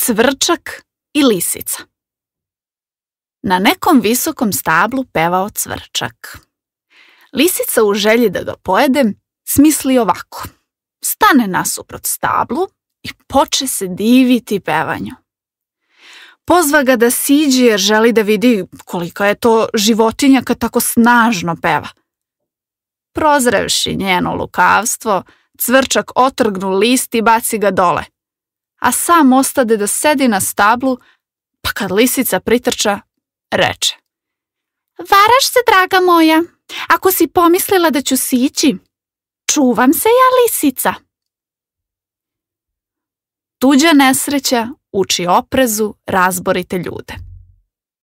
cvrčak i lisica. Na nekom visokom stablu pevao cvrčak. Lisica u želji da ga pojede smisli ovako. Stane nasuprot stablu i poče se diviti pevanju. Pozva ga da siđe jer želi da vidi koliko je to životinja kad tako snažno peva. Prozrevši njeno lukavstvo, cvrčak otrgnu list i baci ga dole a sam ostade da sedi na stablu, pa kad lisica pritrča, reče. Varaš se, draga moja, ako si pomislila da ću sići, čuvam se ja lisica. Tuđa nesreća uči oprezu razborite ljude.